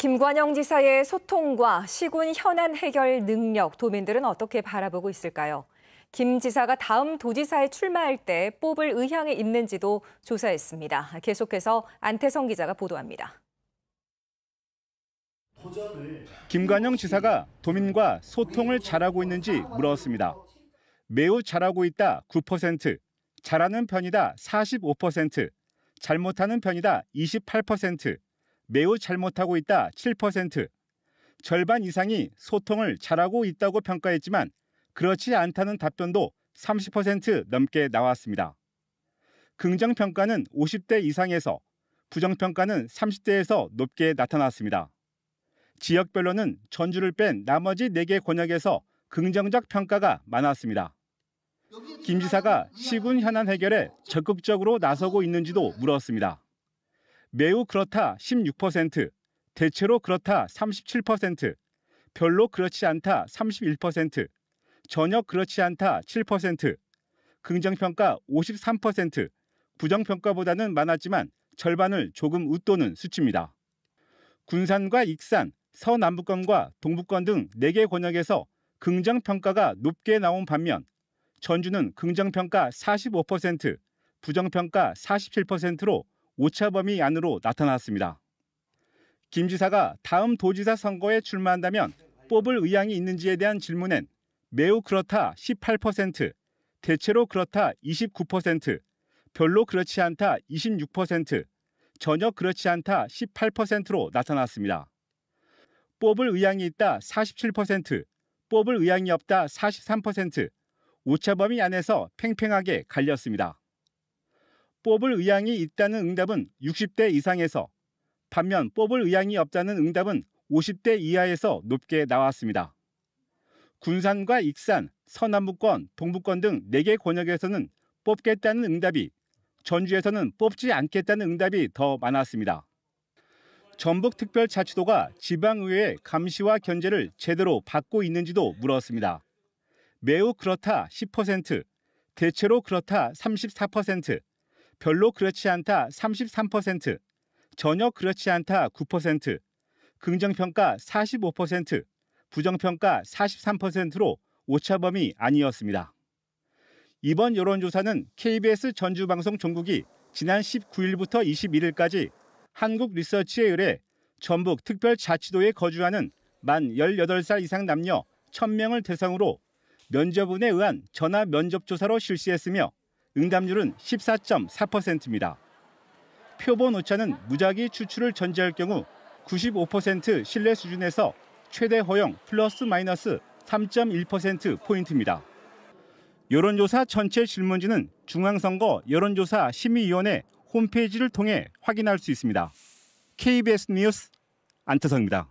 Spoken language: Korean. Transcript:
김관영 지사의 소통과 시군 현안 해결 능력, 도민들은 어떻게 바라보고 있을까요? 김 지사가 다음 도지사에 출마할 때 뽑을 의향이 있는지도 조사했습니다. 계속해서 안태성 기자가 보도합니다. 김관영 지사가 도민과 소통을 잘하고 있는지 물었습니다. 매우 잘하고 있다 9%, 잘하는 편이다 45%, 잘못하는 편이다 28%, 매우 잘못하고 있다 7%, 절반 이상이 소통을 잘하고 있다고 평가했지만 그렇지 않다는 답변도 30% 넘게 나왔습니다. 긍정평가는 50대 이상에서 부정평가는 30대에서 높게 나타났습니다. 지역별로는 전주를 뺀 나머지 4개 권역에서 긍정적 평가가 많았습니다. 김 지사가 시군 현안 해결에 적극적으로 나서고 있는지도 물었습니다. 매우 그렇다 16%, 대체로 그렇다 37%, 별로 그렇지 않다 31%, 전혀 그렇지 않다 7%, 긍정평가 53%, 부정평가보다는 많았지만 절반을 조금 웃도는 수치입니다. 군산과 익산, 서남북권과동북권등 4개 권역에서 긍정평가가 높게 나온 반면 전주는 긍정평가 45%, 부정평가 47%로 오차 범위 안으로 나타났습니다. 김 지사가 다음 도지사 선거에 출마한다면 뽑을 의향이 있는지에 대한 질문엔 매우 그렇다 18%, 대체로 그렇다 29%, 별로 그렇지 않다 26%, 전혀 그렇지 않다 18%로 나타났습니다. 뽑을 의향이 있다 47%, 뽑을 의향이 없다 43%, 오차범위 안에서 팽팽하게 갈렸습니다. 뽑을 의향이 있다는 응답은 60대 이상에서 반면 뽑을 의향이 없다는 응답은 50대 이하에서 높게 나왔습니다. 군산과 익산, 서남부권, 동부권 등 4개 권역에서는 뽑겠다는 응답이, 전주에서는 뽑지 않겠다는 응답이 더 많았습니다. 전북특별자치도가 지방의회 감시와 견제를 제대로 받고 있는지도 물었습니다. 매우 그렇다 10%, 대체로 그렇다 34%, 별로 그렇지 않다 33%, 전혀 그렇지 않다 9%, 긍정평가 45%, 부정평가 43%로 오차범위 아니었습니다. 이번 여론조사는 KBS 전주방송 종국이 지난 19일부터 21일까지 한국 리서치에 의해 전북 특별자치도에 거주하는 만 18살 이상 남녀 1000명을 대상으로 면접운에 의한 전화 면접조사로 실시했으며 응답률은 14.4%입니다. 표본 오차는 무작위 추출을 전제할 경우 95% 신뢰 수준에서 최대 허용 플러스 마이너스 3.1%포인트입니다. 여론조사 전체 질문지는 중앙선거 여론조사 심의위원회 홈페이지를 통해 확인할 수 있습니다. KBS 뉴스 안태성입니다.